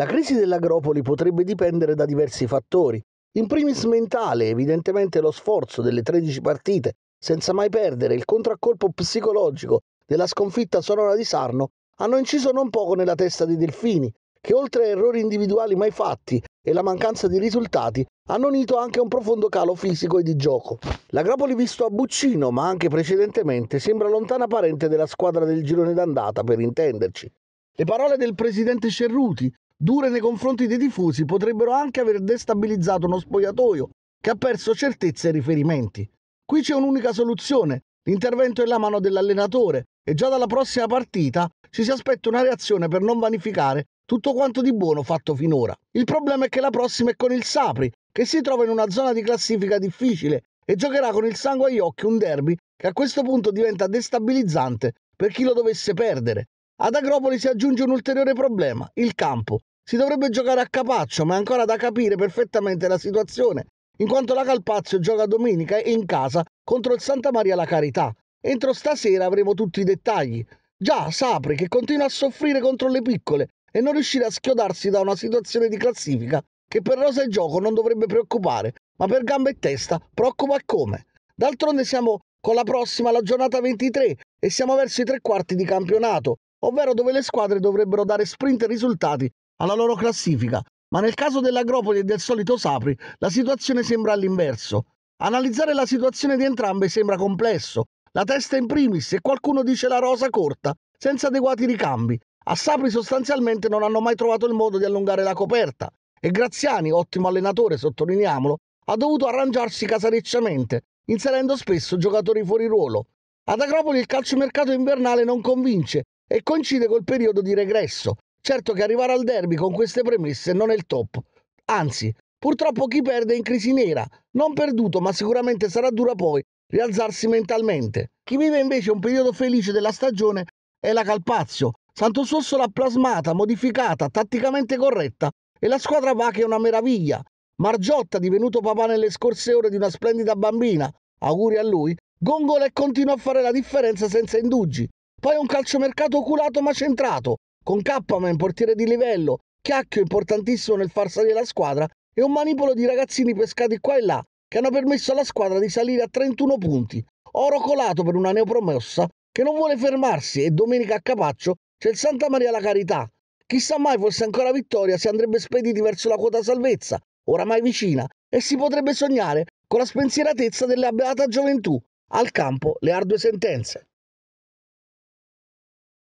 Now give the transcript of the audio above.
La crisi dell'agropoli potrebbe dipendere da diversi fattori. In primis mentale, evidentemente lo sforzo delle 13 partite, senza mai perdere il contraccolpo psicologico della sconfitta sonora di Sarno, hanno inciso non poco nella testa dei delfini, che oltre a errori individuali mai fatti e la mancanza di risultati, hanno unito anche un profondo calo fisico e di gioco. L'Agropoli visto a Buccino, ma anche precedentemente, sembra lontana parente della squadra del girone d'andata, per intenderci. Le parole del presidente Cerruti, dure nei confronti dei tifosi potrebbero anche aver destabilizzato uno spogliatoio che ha perso certezze e riferimenti. Qui c'è un'unica soluzione, l'intervento è la mano dell'allenatore e già dalla prossima partita ci si aspetta una reazione per non vanificare tutto quanto di buono fatto finora. Il problema è che la prossima è con il Sapri, che si trova in una zona di classifica difficile e giocherà con il sangue agli occhi un derby che a questo punto diventa destabilizzante per chi lo dovesse perdere. Ad Agropoli si aggiunge un ulteriore problema, il campo, si dovrebbe giocare a Capaccio, ma è ancora da capire perfettamente la situazione, in quanto la Calpazio gioca domenica in casa contro il Santa Maria La Carità. Entro stasera avremo tutti i dettagli. Già, Sapri che continua a soffrire contro le piccole e non riuscire a schiodarsi da una situazione di classifica che per rosa e gioco non dovrebbe preoccupare, ma per gambe e testa preoccupa come. D'altronde siamo con la prossima la giornata 23 e siamo verso i tre quarti di campionato, ovvero dove le squadre dovrebbero dare sprint e risultati alla loro classifica, ma nel caso dell'Agropoli e del solito Sapri la situazione sembra all'inverso. Analizzare la situazione di entrambe sembra complesso, la testa in primis e qualcuno dice la rosa corta, senza adeguati ricambi. A Sapri sostanzialmente non hanno mai trovato il modo di allungare la coperta e Graziani, ottimo allenatore, sottolineiamolo, ha dovuto arrangiarsi casarecciamente, inserendo spesso giocatori fuori ruolo. Ad Agropoli il calciomercato invernale non convince e coincide col periodo di regresso, Certo che arrivare al derby con queste premesse non è il top. Anzi, purtroppo chi perde è in crisi nera. Non perduto, ma sicuramente sarà dura poi rialzarsi mentalmente. Chi vive invece un periodo felice della stagione è la Calpazio. Sant'Orsosso l'ha plasmata, modificata, tatticamente corretta e la squadra va che è una meraviglia. Margiotta, divenuto papà nelle scorse ore di una splendida bambina, auguri a lui, gongola e continua a fare la differenza senza indugi. Poi un calciomercato oculato ma centrato, con Kappaman, portiere di livello, Chiacchio importantissimo nel far salire la squadra e un manipolo di ragazzini pescati qua e là che hanno permesso alla squadra di salire a 31 punti. Oro colato per una neopromossa che non vuole fermarsi e domenica a Capaccio c'è il Santa Maria la Carità. Chissà mai fosse ancora vittoria si andrebbe spediti verso la quota salvezza, oramai vicina, e si potrebbe sognare con la spensieratezza della beata gioventù. Al campo le ardue sentenze.